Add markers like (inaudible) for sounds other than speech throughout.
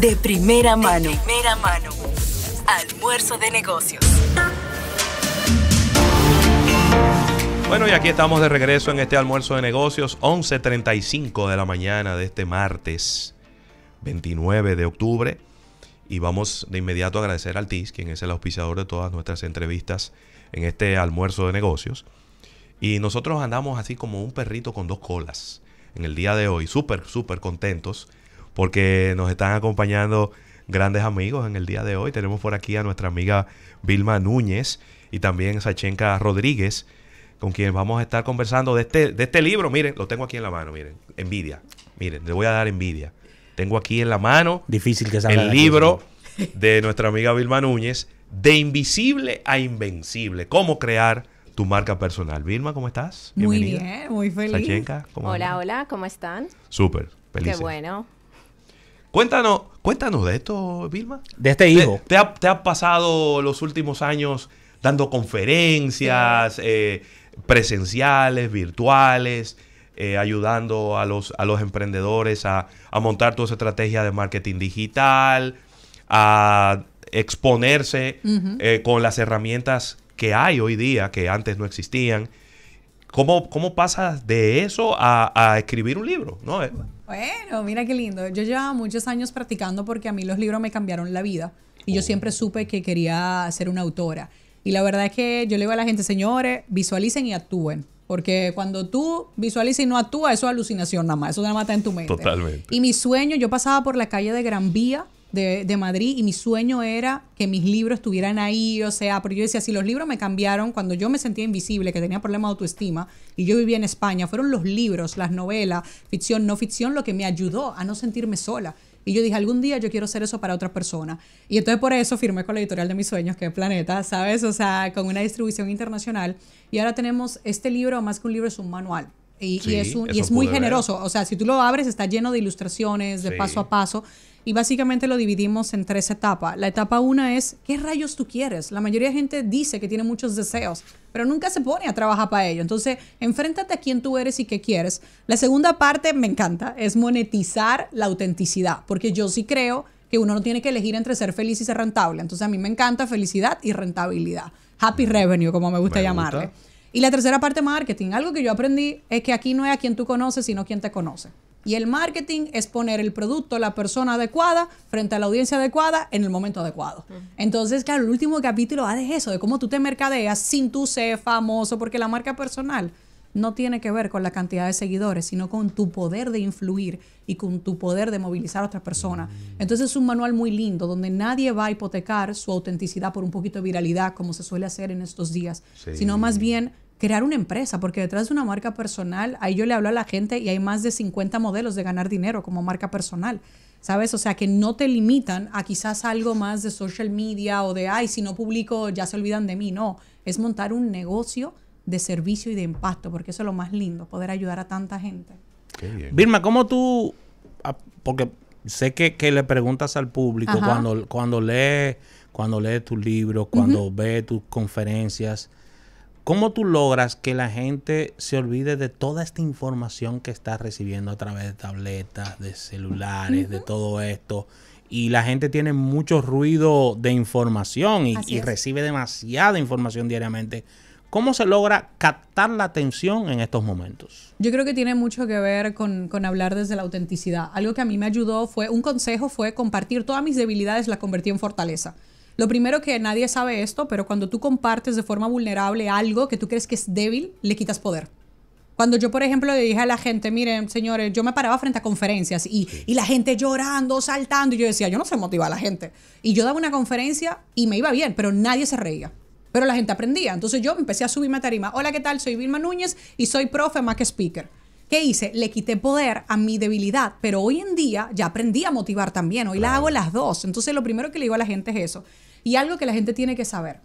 de primera mano. primera mano. Almuerzo de negocios. Bueno, y aquí estamos de regreso en este almuerzo de negocios, 11.35 de la mañana de este martes 29 de octubre. Y vamos de inmediato a agradecer al TIS, quien es el auspiciador de todas nuestras entrevistas en este almuerzo de negocios. Y nosotros andamos así como un perrito con dos colas en el día de hoy, súper, súper contentos porque nos están acompañando grandes amigos en el día de hoy. Tenemos por aquí a nuestra amiga Vilma Núñez y también Sachenka Rodríguez, con quien vamos a estar conversando de este, de este libro. Miren, lo tengo aquí en la mano, miren. Envidia. Miren, le voy a dar envidia. Tengo aquí en la mano Difícil que el libro (laughs) de nuestra amiga Vilma Núñez, De Invisible a Invencible, cómo crear tu marca personal. Vilma, ¿cómo estás? Muy bien, muy feliz. ¿cómo hola, hola, ¿cómo están? Súper, feliz. Qué bueno. Cuéntanos, cuéntanos de esto, Vilma. De este hijo. ¿Te, has ha pasado los últimos años dando conferencias eh, presenciales, virtuales, eh, ayudando a los, a los emprendedores a, a montar esa estrategia de marketing digital, a exponerse eh, con las herramientas que hay hoy día, que antes no existían. ¿Cómo, cómo pasas de eso a, escribir un libro? ¿no? Bueno, mira qué lindo. Yo llevaba muchos años practicando porque a mí los libros me cambiaron la vida y yo oh. siempre supe que quería ser una autora. Y la verdad es que yo le digo a la gente, señores, visualicen y actúen. Porque cuando tú visualizas y no actúas, eso es alucinación nada más. Eso nada más está en tu mente. Totalmente. Y mi sueño, yo pasaba por la calle de Gran Vía de, Madrid y mi sueño era que mis libros estuvieran ahí, o sea, pero yo decía, si los libros me cambiaron cuando yo me sentía invisible, que tenía problemas de autoestima y yo vivía en España, fueron los libros, las novelas, ficción, no ficción, lo que me ayudó a no sentirme sola. Y yo dije, algún día yo quiero hacer eso para otra persona Y entonces por eso firmé con la editorial de mis sueños, que es Planeta, ¿sabes? O sea, con una distribución internacional. Y ahora tenemos este libro, más que un libro, es un manual. Y, es, muy generoso. O sea, si tú lo abres, está lleno de ilustraciones, de paso a paso y básicamente lo dividimos en tres etapas. La etapa una es, ¿qué rayos tú quieres? La mayoría de gente dice que tiene muchos deseos, pero nunca se pone a trabajar para ello. Entonces, enfréntate a quién tú eres y qué quieres. La segunda parte, me encanta, es monetizar la autenticidad, porque yo sí creo que uno no tiene que elegir entre ser feliz y ser rentable. Entonces, a mí me encanta felicidad y rentabilidad. Happy mm. revenue, como me gusta llamarle. Y la tercera parte, marketing. Algo que yo aprendí es que aquí no es a quien tú conoces, sino a quien te conoce. Y el marketing es poner el producto, la persona adecuada, frente a la audiencia adecuada, en el momento adecuado. Entonces, claro, el último capítulo va de eso, de cómo tú te mercadeas sin tú ser famoso, porque la marca personal no tiene que ver con la cantidad de seguidores, sino con tu poder de influir y con tu poder de movilizar a otra persona. Entonces es un manual muy lindo donde nadie va a hipotecar su autenticidad por un poquito de viralidad como se suele hacer en estos días, sino más bien crear una empresa, porque detrás de una marca personal, ahí yo le hablo a la gente y hay más de 50 modelos de ganar dinero como marca personal. ¿Sabes? O sea, que no te limitan a quizás algo más de social media o de, ay, si no publico ya se olvidan de mí. No, es montar un negocio de servicio y de impacto, porque eso es lo más lindo, poder ayudar a tanta gente. Vilma, ¿cómo tú, ah, porque sé que, le preguntas al público cuando, cuando lee cuando lee tus libros, cuando ve tus conferencias, ¿Cómo tú logras que la gente se olvide de toda esta información que está recibiendo a través de tabletas, de celulares, de todo esto? Y la gente tiene mucho ruido de información y, recibe demasiada información diariamente. ¿Cómo se logra captar la atención en estos momentos? Yo creo que tiene mucho que ver con, con hablar desde la autenticidad. Algo que a mí me ayudó fue, un consejo fue compartir todas mis debilidades, las convertí en fortaleza. Lo primero que nadie sabe esto, pero cuando tú compartes de forma vulnerable algo que tú crees que es débil, le quitas poder. Cuando yo, por ejemplo, le dije a la gente, miren, señores, yo me paraba frente a conferencias y, la gente llorando, saltando, y yo decía, yo no sé motivar a la gente. Y yo daba una conferencia y me iba bien, pero nadie se reía. Pero la gente aprendía. Entonces yo empecé a subirme a tarima. Hola, ¿qué tal? Soy Vilma Núñez y soy profe más que speaker. ¿Qué hice? Le quité poder a mi debilidad, pero hoy en día ya aprendí a motivar también, hoy la hago las dos. Entonces lo primero que le digo a la gente es eso. Y algo que la gente tiene que saber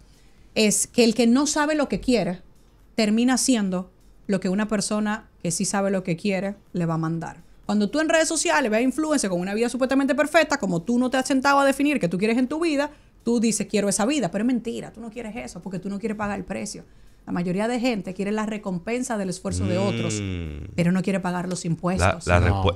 es que el que no sabe lo que quiere termina siendo lo que una persona que sí sabe lo que quiere le va a mandar. Cuando tú en redes sociales ves a Influencer con una vida supuestamente perfecta, como tú no te has sentado a definir que tú quieres en tu vida, tú dices quiero esa vida, pero es mentira, tú no quieres eso porque tú no quieres pagar el precio. La mayoría de gente quiere la recompensa del esfuerzo de otros, mm. pero no quiere pagar los impuestos.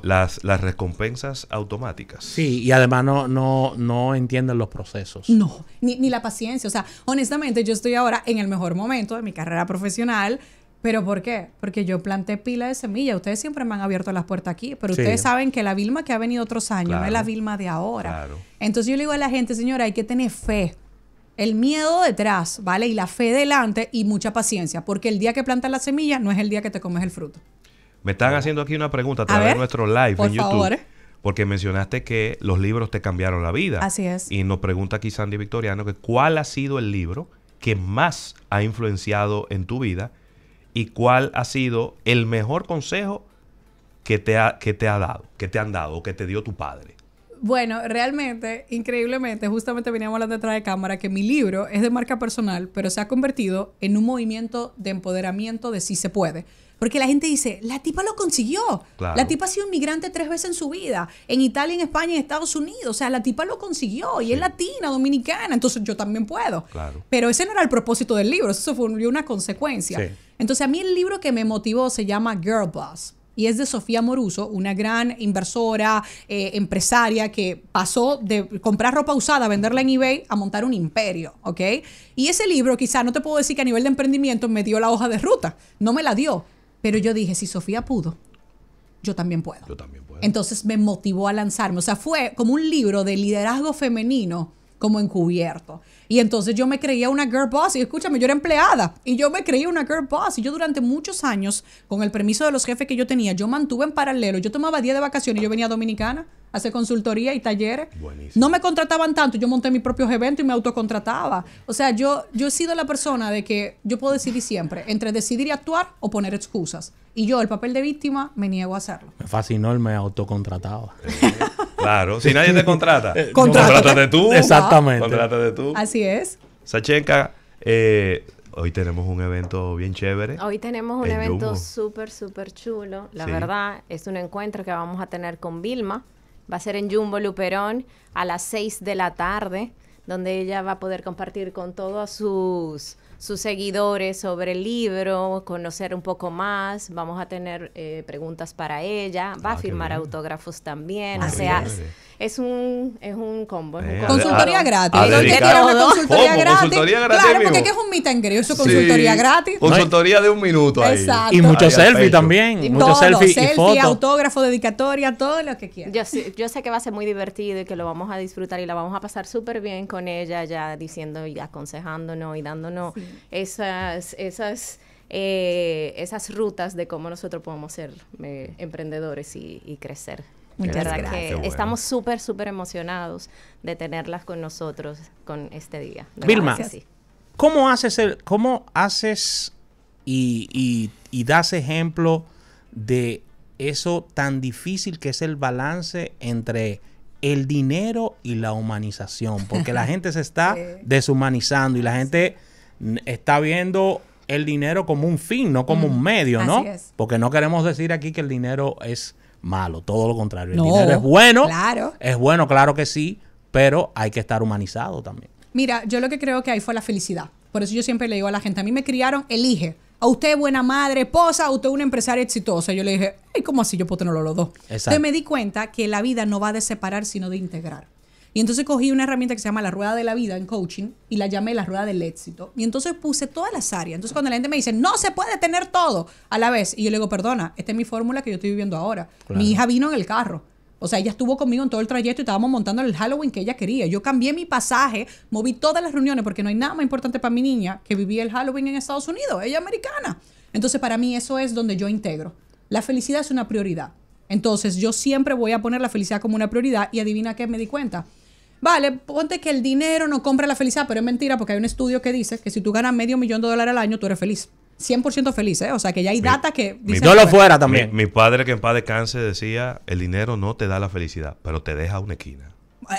las, las, recompensas automáticas. Sí, y además no, no, no entienden los procesos. No, ni, la paciencia. O sea, honestamente, yo estoy ahora en el mejor momento de mi carrera profesional. ¿Pero por qué? Porque yo planté pila de semilla. Ustedes siempre me han abierto las puertas aquí, pero ustedes saben que la Vilma que ha venido otros años no es la Vilma de ahora. Entonces yo le digo a la gente, señora, hay que tener fe el miedo detrás, ¿vale? Y la fe delante y mucha paciencia, porque el día que plantas la semilla no es el día que te comes el fruto. Me están haciendo aquí una pregunta a través de nuestro live en YouTube. Porque mencionaste que los libros te cambiaron la vida. Así es. Y nos pregunta aquí Sandy Victoriano que cuál ha sido el libro que más ha influenciado en tu vida y cuál ha sido el mejor consejo que te, ha, que te ha dado, que te han dado, que te dio tu padre. Bueno, realmente, increíblemente, justamente veníamos hablando detrás de cámara que mi libro es de marca personal, pero se ha convertido en un movimiento de empoderamiento de si se puede. Porque la gente dice, la tipa lo consiguió. La tipa ha sido inmigrante tres veces en su vida, en Italia, en España, en Estados Unidos. O sea, la tipa lo consiguió y es latina, dominicana, entonces yo también puedo. Claro. Pero ese no era el propósito del libro, eso fue una consecuencia. Entonces a mí el libro que me motivó se llama Girl Boss y es de Sofía Moruso, una gran inversora, eh, empresaria que pasó de comprar ropa usada, venderla en eBay, a montar un imperio, ¿ok? Y ese libro quizá no te puedo decir que a nivel de emprendimiento me dio la hoja de ruta, no me la dio, pero yo dije, si Sofía pudo, yo también puedo. Yo también puedo. Entonces me motivó a lanzarme, o sea, fue como un libro de liderazgo femenino como encubierto. Y entonces yo me creía una girl boss. Y escúchame, yo era empleada. Y yo me creía una girl boss. Y yo durante muchos años, con el permiso de los jefes que yo tenía, yo mantuve en paralelo. Yo tomaba días de vacaciones y yo venía a Dominicana a hacer consultoría y talleres. No me contrataban tanto. Yo monté mis propios eventos y me autocontrataba. O sea, yo, yo he sido la persona de que yo puedo decidir siempre entre decidir y actuar o poner excusas. Y yo, el papel de víctima, me niego a hacerlo. Me fascinó el me autocontrataba. Claro, si nadie te contrata, eh, contrátate, tú. Exactamente. Contrátate tú. Así es. Sachenka, eh, hoy tenemos un evento bien chévere. Hoy tenemos un evento súper, súper chulo. La verdad, es un encuentro que vamos a tener con Vilma. Va a ser en Jumbo Luperón a las 6 de la tarde, donde ella va a poder compartir con todos sus sus seguidores sobre el libro, conocer un poco más. Vamos a tener eh, preguntas para ella. Va ah, a firmar autógrafos también. o sea, es un, es un combo. Consultoría gratis. consultoría gratis. Claro, porque es un meet and greet, eso consultoría gratis. Consultoría de un minuto ahí. Exacto. Y muchos selfies también. Y muchos selfie, y autógrafo, dedicatoria, todo lo que quieras. Yo, sé, yo sé que va a ser muy divertido y que lo vamos a disfrutar y la vamos a pasar súper bien con ella, ya diciendo y aconsejándonos y dándonos esas... esas eh, esas rutas de cómo nosotros podemos ser eh, emprendedores y crecer Estamos súper, súper emocionados de tenerlas con nosotros con este día. Vilma, ¿cómo haces, cómo haces y, das ejemplo de eso tan difícil que es el balance entre el dinero y la humanización, porque la gente se está (laughs) deshumanizando y la gente está viendo el dinero como un fin, no como un mm, medio, ¿no? Porque no queremos decir aquí que el dinero es malo, todo lo contrario. El dinero es bueno, claro. es bueno, claro que sí, pero hay que estar humanizado también. Mira, yo lo que creo que ahí fue la felicidad. Por eso yo siempre le digo a la gente, a mí me criaron, elige. A usted buena madre, esposa, a usted una empresaria exitosa. Yo le dije, ¿y cómo así yo puedo tenerlo los dos? Entonces me di cuenta que la vida no va de separar, sino de integrar. Y entonces cogí una herramienta que se llama la rueda de la vida en coaching y la llamé la rueda del éxito. Y entonces puse todas las áreas. Entonces cuando la gente me dice, no se puede tener todo a la vez, y yo le digo, perdona, esta es mi fórmula que yo estoy viviendo ahora. Mi hija vino en el carro. O sea, ella estuvo conmigo en todo el trayecto y estábamos montando el Halloween que ella quería. Yo cambié mi pasaje, moví todas las reuniones porque no hay nada más importante para mi niña que vivir el Halloween en Estados Unidos. Ella es americana. Entonces, para mí eso es donde yo integro. La felicidad es una prioridad. Entonces, yo siempre voy a poner la felicidad como una prioridad y adivina qué me di cuenta vale, ponte que el dinero no compra la felicidad, pero es mentira porque hay un estudio que dice que si tú ganas medio millón de dólares al año, tú eres feliz. 100% feliz, ¿eh? O sea, que ya hay data que... Dicen no lo fuera también. Mi, mi, padre que en paz descanse decía, el dinero no te da la felicidad, pero te deja una esquina. A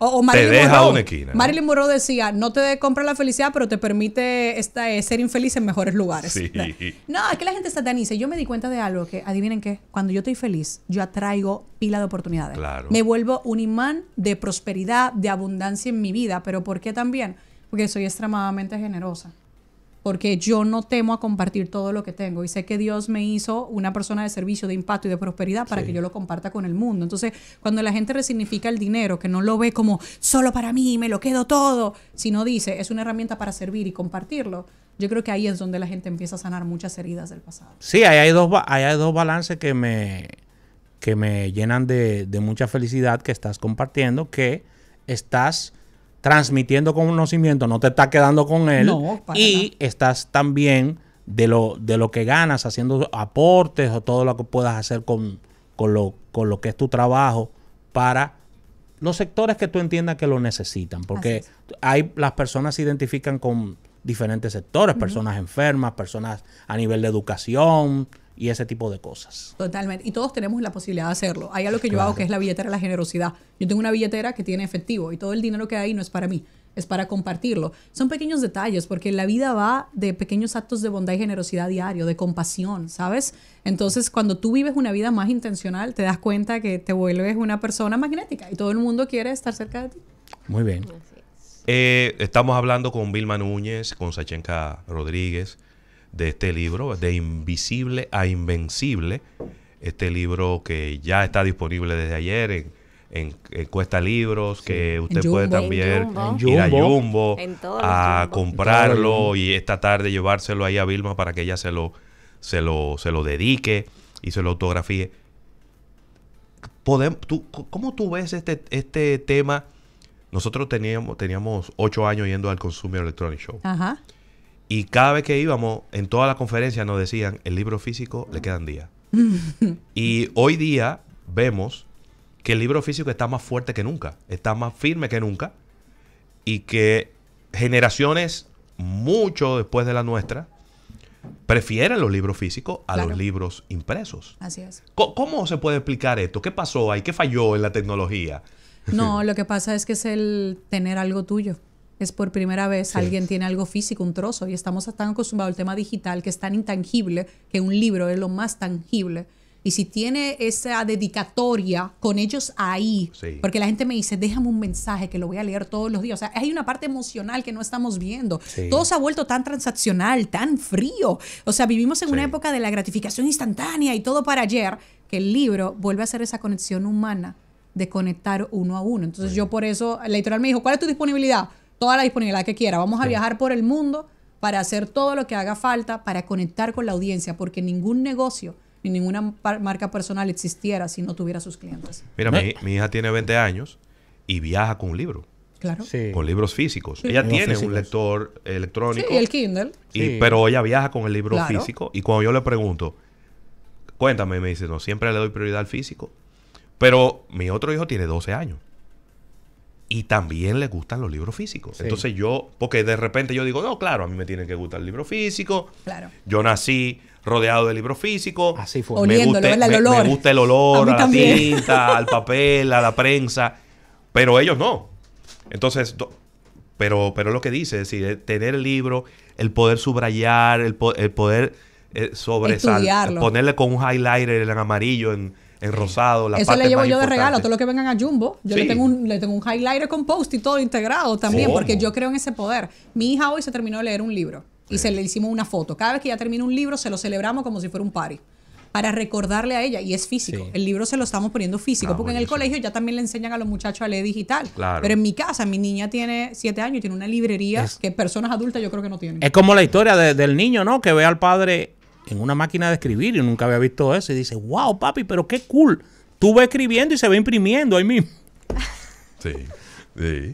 o, Marilyn Monroe. Marilyn decía, no te compra la felicidad, pero te permite eh, ser infeliz en mejores lugares. No, es que la gente Y Yo me di cuenta de algo que, adivinen qué, cuando yo estoy feliz, yo atraigo pila de oportunidades. Me vuelvo un imán de prosperidad, de abundancia en mi vida. ¿Pero por qué también? Porque soy extremadamente generosa porque yo no temo a compartir todo lo que tengo y sé que Dios me hizo una persona de servicio, de impacto y de prosperidad para que yo lo comparta con el mundo. Entonces, cuando la gente resignifica el dinero, que no lo ve como solo para mí, me lo quedo todo, sino dice, es una herramienta para servir y compartirlo. Yo creo que ahí es donde la gente empieza a sanar muchas heridas del pasado. Sí, ahí hay dos, hay dos balances que me, que me llenan de, de mucha felicidad que estás compartiendo, que estás transmitiendo conocimiento, no te estás quedando con él y estás también de lo, de lo que ganas haciendo aportes o todo lo que puedas hacer con, con, lo, con lo que es tu trabajo para los sectores que tú entiendas que lo necesitan, porque hay, las personas se identifican con diferentes sectores, personas enfermas, personas a nivel de educación, y ese tipo de cosas. Totalmente. Y todos tenemos la posibilidad de hacerlo. Hay algo que yo hago que es la billetera de la generosidad. Yo tengo una billetera que tiene efectivo y todo el dinero que hay no es para mí, es para compartirlo. Son pequeños detalles porque la vida va de pequeños actos de bondad y generosidad diario, de compasión, ¿sabes? Entonces, cuando tú vives una vida más intencional, te das cuenta que te vuelves una persona magnética y todo el mundo quiere estar cerca de ti. Muy bien. Eh, estamos hablando con Vilma Núñez, con Sachenka Rodríguez de este libro, de Invisible a Invencible, este libro que ya está disponible desde ayer en, Cuesta Libros, que usted puede también Jumbo. ir a Jumbo a comprarlo y esta tarde llevárselo ahí a Vilma para que ella se lo, se lo, se lo dedique y se lo autografíe. Podemos, tú, ¿Cómo tú ves este, este tema? Nosotros teníamos, teníamos ocho años yendo al Consumer Electronic Show. Ajá. Y cada vez que íbamos, en toda la conferencia nos decían, el libro físico le quedan días. (laughs) y hoy día vemos que el libro físico está más fuerte que nunca, está más firme que nunca, y que generaciones, mucho después de la nuestra, prefieren los libros físicos a los libros impresos. Así es. ¿Cómo, se puede explicar esto? ¿Qué pasó ahí? ¿Qué falló en la tecnología? No, (laughs) lo que pasa es que es el tener algo tuyo es por primera vez alguien tiene algo físico, un trozo, y estamos tan acostumbrados al tema digital que es tan intangible que un libro es lo más tangible. Y si tiene esa dedicatoria con ellos ahí, porque la gente me dice, déjame un mensaje que lo voy a leer todos los días. O sea, hay una parte emocional que no estamos viendo. Todo se ha vuelto tan transaccional, tan frío. O sea, vivimos en una época de la gratificación instantánea y todo para ayer, que el libro vuelve a ser esa conexión humana de conectar uno a uno. Entonces yo por eso, el editorial me dijo, ¿cuál es tu disponibilidad? toda la disponibilidad que quiera. Vamos a viajar por el mundo para hacer todo lo que haga falta para conectar con la audiencia, porque ningún negocio ni ninguna marca personal existiera si no tuviera sus clientes. Mira, mi, eh. hija tiene 20 años y viaja con un libro. Claro. Con libros físicos. Ella tiene un lector electrónico. Sí, el Kindle. pero ella viaja con el libro físico. Y cuando yo le pregunto, cuéntame, me dice, no, siempre le doy prioridad al físico. Pero mi otro hijo tiene 12 años y también les gustan los libros físicos. Entonces yo, porque de repente yo digo, no, claro, a mí me tiene que gustar el libro físico. Claro. Yo nací rodeado de libros físicos. Así fue. Me gusta, el olor. Me, gusta el olor a, la tinta, al papel, a la prensa. Pero ellos no. Entonces, pero, pero lo que dice, es decir, tener el libro, el poder subrayar, el, poder eh, ponerle con un highlighter en amarillo en el rosado, la Eso le llevo yo de regalo a todos los que vengan a Jumbo. Yo le, tengo un, le tengo un highlighter con post y todo integrado también, porque yo creo en ese poder. Mi hija hoy se terminó de leer un libro y se le hicimos una foto. Cada vez que ella termina un libro, se lo celebramos como si fuera un party para recordarle a ella, y es físico. El libro se lo estamos poniendo físico, ah, porque en el colegio ya también le enseñan a los muchachos a leer digital. Claro. Pero en mi casa, mi niña tiene siete años y tiene una librería que personas adultas yo creo que no tienen. Es como la historia del niño, ¿no? Que ve al padre en una máquina de escribir. Yo nunca había visto eso. Y dice, wow, papi, pero qué cool. Tú vas escribiendo y se va imprimiendo ahí mismo. (laughs) Sí.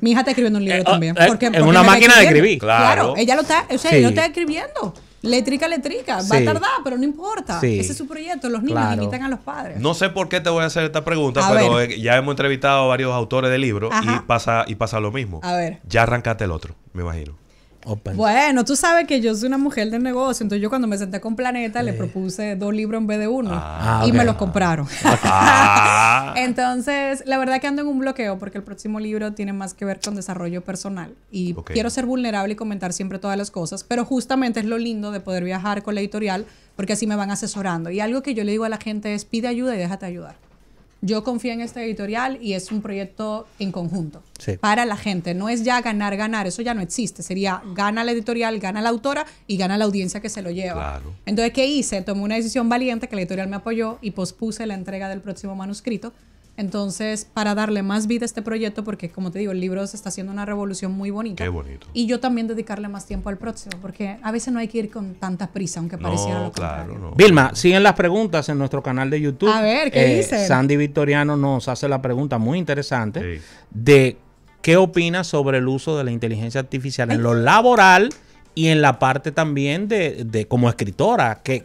Mi hija está escribiendo un libro eh, también. Oh, eh, en una máquina de escribir. Claro. Ella lo está, o sea, ella lo está escribiendo. Letrica, letrica. Va a tardar, pero no importa. Ese es su proyecto. Los niños invitan a los padres. No sé por qué te voy a hacer esta pregunta, pero eh, ya hemos entrevistado a varios autores de libros y pasa, y pasa lo mismo. A ver. Ya arrancaste el otro, me imagino. Bueno, tú sabes que yo soy una mujer de negocio, entonces yo cuando me senté con Planeta le propuse dos libros en vez de uno ah, y me los compraron. Ah. (laughs) entonces, la verdad que ando en un bloqueo porque el próximo libro tiene más que ver con desarrollo personal y quiero ser vulnerable y comentar siempre todas las cosas, pero justamente es lo lindo de poder viajar con la editorial porque así me van asesorando. Y algo que yo le digo a la gente es pide ayuda y déjate ayudar yo confío en esta editorial y es un proyecto en conjunto para la gente. No es ya ganar, ganar, eso ya no existe. Sería gana la editorial, gana la autora y gana la audiencia que se lo lleva. Entonces, ¿qué hice? Tomé una decisión valiente que la editorial me apoyó y pospuse la entrega del próximo manuscrito entonces, para darle más vida a este proyecto, porque como te digo, el libro se está haciendo una revolución muy bonita. Qué bonito. Y yo también dedicarle más tiempo al próximo, porque a veces no hay que ir con tanta prisa, aunque pareciera no, claro, no. Vilma, siguen las preguntas en nuestro canal de YouTube. A ver, ¿qué eh, dice Sandy Victoriano nos hace la pregunta muy interesante de qué opinas sobre el uso de la inteligencia artificial en lo laboral y en la parte también de, de como escritora, ¿qué,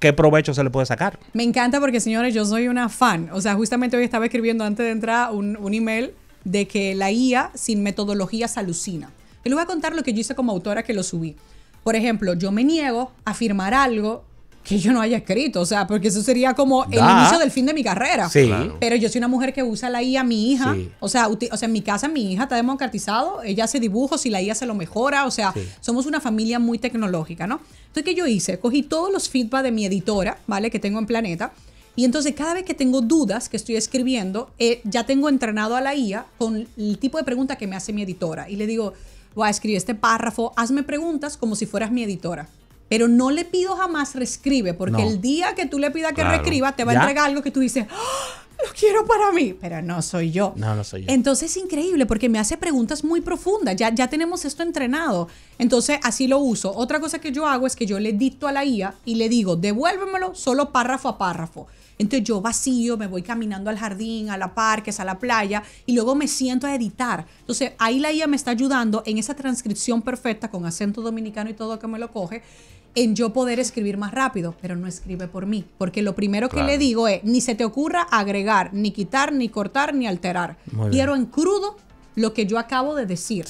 qué, provecho se le puede sacar? Me encanta porque, señores, yo soy una fan. O sea, justamente hoy estaba escribiendo antes de entrar un, email de que la IA sin metodologías alucina. Y les voy a contar lo que yo hice como autora que lo subí. Por ejemplo, yo me niego a firmar algo que yo no haya escrito, o sea, porque eso sería como el inicio del fin de mi carrera. Sí. Pero yo soy una mujer que usa la IA, mi hija, sí. o, sea, o sea, en mi casa mi hija está democratizado, ella hace dibujos y la IA se lo mejora, o sea, somos una familia muy tecnológica, ¿no? Entonces, ¿qué yo hice? Cogí todos los feedback de mi editora, ¿vale? Que tengo en Planeta. Y entonces cada vez que tengo dudas que estoy escribiendo, eh, ya tengo entrenado a la IA con el tipo de pregunta que me hace mi editora. Y le digo, voy a escribir este párrafo, hazme preguntas como si fueras mi editora. Pero no le pido jamás reescribe, porque el día que tú le pidas que reescriba, te va a entregar algo que tú dices, ah, lo quiero para mí, pero no soy yo. No, no soy yo. Entonces es increíble porque me hace preguntas muy profundas. Ya, ya tenemos esto entrenado. Entonces así lo uso. Otra cosa que yo hago es que yo le dicto a la IA y le digo, devuélvemelo solo párrafo a párrafo. Entonces yo vacío, me voy caminando al jardín, a la parques, a la playa y luego me siento a editar. Entonces ahí la IA me está ayudando en esa transcripción perfecta con acento dominicano y todo que me lo coge en yo poder escribir más rápido, pero no escribe por mí, porque lo primero que le digo es, ni se te ocurra agregar, ni quitar, ni cortar, ni alterar. Quiero en crudo lo que yo acabo de decir.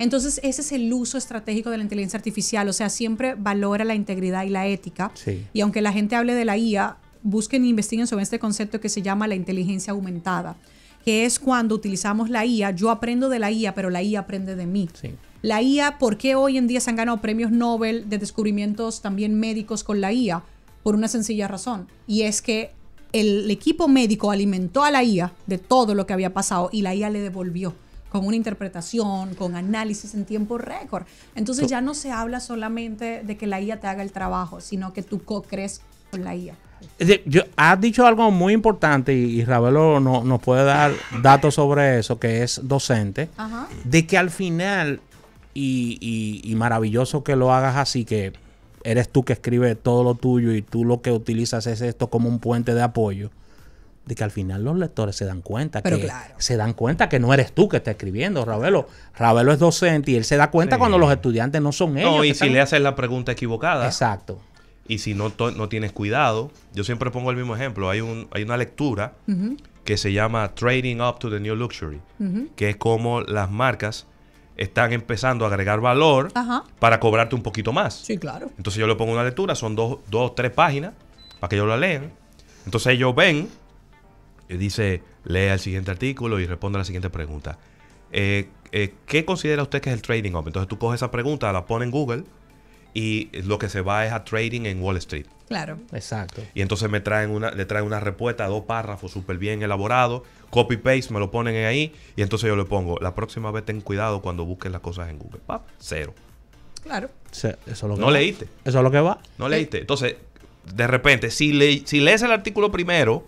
Entonces, ese es el uso estratégico de la inteligencia artificial, o sea, siempre valora la integridad y la ética. Y aunque la gente hable de la IA, busquen e investiguen sobre este concepto que se llama la inteligencia aumentada, que es cuando utilizamos la IA, yo aprendo de la IA, pero la IA aprende de mí. Sí. La IA, ¿por qué hoy en día se han ganado premios Nobel de descubrimientos también médicos con la IA? Por una sencilla razón, y es que el equipo médico alimentó a la IA de todo lo que había pasado y la IA le devolvió con una interpretación, con análisis en tiempo récord. Entonces ya no se habla solamente de que la IA te haga el trabajo, sino que tú co-crees con la IA. Yo, has dicho algo muy importante y, no, nos puede dar datos sobre eso, que es docente, de que al final y, y, maravilloso que lo hagas así, que eres tú que escribes todo lo tuyo y tú lo que utilizas es esto como un puente de apoyo de que al final los lectores se dan cuenta que se dan cuenta que no eres tú que está escribiendo, Ravelo. Ravelo es docente y él se da cuenta cuando los estudiantes no son ellos. No, y si le haces la pregunta equivocada. Exacto. Y si no, no tienes cuidado, yo siempre pongo el mismo ejemplo. Hay, hay una lectura que se llama Trading Up to the New Luxury, que es como las marcas están empezando a agregar valor para cobrarte un poquito más. Sí, claro. Entonces yo le pongo una lectura, son dos, o tres páginas, para que ellos la lean. Entonces ellos ven, y eh, dice, lea el siguiente artículo y responde a la siguiente pregunta. Eh, eh, ¿Qué considera usted que es el trading up? Entonces tú coges esa pregunta, la pones en Google, y lo que se va es a trading en Wall Street. Claro. Exacto. Y entonces me traen una, le traen una respuesta, dos párrafos súper bien elaborados, copy paste, me lo ponen ahí y entonces yo le pongo, la próxima vez ten cuidado cuando busques las cosas en Google. Pap, cero. Claro. eso lo que no leíste. Eso es lo que va. No leíste. Entonces, de repente, si, le, si lees el artículo primero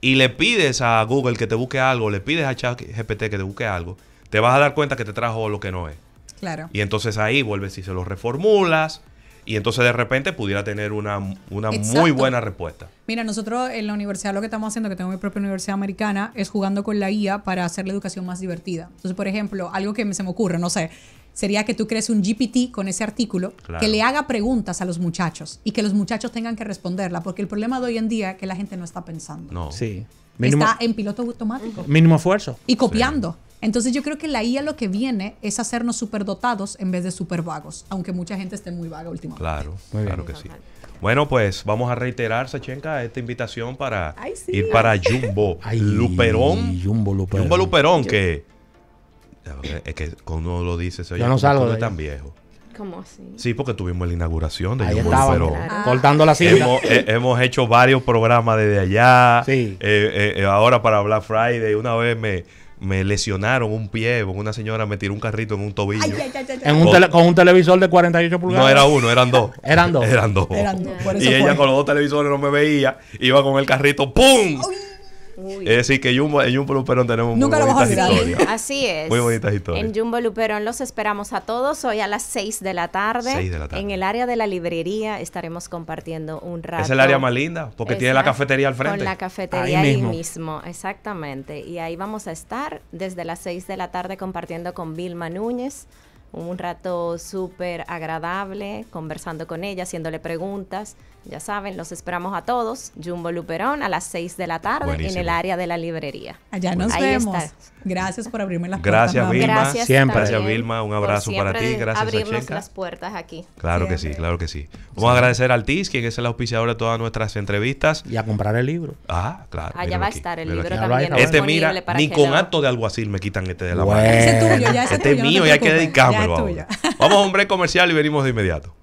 y le pides a Google que te busque algo, le pides a ChatGPT que te busque algo, te vas a dar cuenta que te trajo lo que no es. Y entonces ahí vuelves y se lo reformulas. Y entonces de repente pudiera tener una, una muy buena respuesta. Mira, nosotros en la universidad lo que estamos haciendo, que tengo mi propia universidad americana, es jugando con la IA para hacer la educación más divertida. Entonces, por ejemplo, algo que se me ocurre, no sé, sería que tú crees un GPT con ese artículo que le haga preguntas a los muchachos y que los muchachos tengan que responderla, porque el problema de hoy en día es que la gente no está pensando. No. Sí. está en piloto automático. Mínimo esfuerzo. Y copiando. Entonces yo creo que la IA lo que viene es hacernos superdotados en vez de vagos. aunque mucha gente esté muy vaga últimamente. Claro, muy claro que sí. Bueno, pues vamos a reiterar, Sachenka, esta invitación para ir para (laughs) Jumbo, Luperón, Jumbo Luperón. que, es que cuando uno lo dice, se oye, no tan viejo. ¿Cómo así? Sí, porque tuvimos la inauguración de Jumbo Luperón. Ah. Cortando la cinta. Hemos, hemos, hecho varios programas desde allá. Sí. Eh, eh, eh ahora para Black Friday, una vez me, me lesionaron un pie, una señora me tiró un carrito en un tobillo. en un con un televisor de 48 pulgadas. No era uno, eran dos. (laughs) eran dos. eran dos. Y ella con los dos televisores no me veía, iba con el carrito, ¡pum! Es decir, que en Jumbo, Luperón tenemos Nunca muy bonitas historias. así es. Muy bonitas historias. En Jumbo Luperón los esperamos a todos hoy a las 6 de la tarde. En el área de la librería estaremos compartiendo un rato. Es el área más linda porque tiene la cafetería al frente. Con la cafetería ahí, mismo. mismo. Exactamente. Y ahí vamos a estar desde las 6 de la tarde compartiendo con Vilma Núñez un rato súper agradable conversando con ella, haciéndole preguntas. Ya saben, los esperamos a todos. Jumbo Luperón a las 6 de la tarde en el área de la librería. Allá nos vemos. Gracias por abrirme las gracias, puertas. Vilma. Gracias, siempre. Gracias, Vilma. Un abrazo para ti. Gracias, abrimos a las puertas aquí. Claro que sí, claro que sí. Vamos a agradecer al TIS, quien es el auspiciador de todas nuestras entrevistas. Y a comprar el libro. Ah, claro. Allá va a estar el libro también. Este, mira, ni con acto de alguacil me quitan este de la mano. este tuyo, ya Este mío ya hay que dedicarme. Vamos a un break comercial y venimos de inmediato.